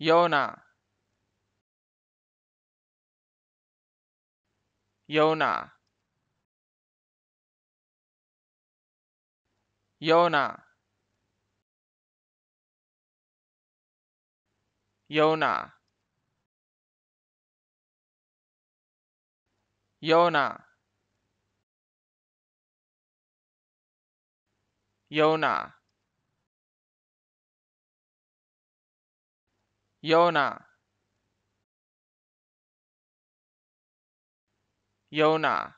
Yona Yona Yona Yona Yona Yona Yona Yona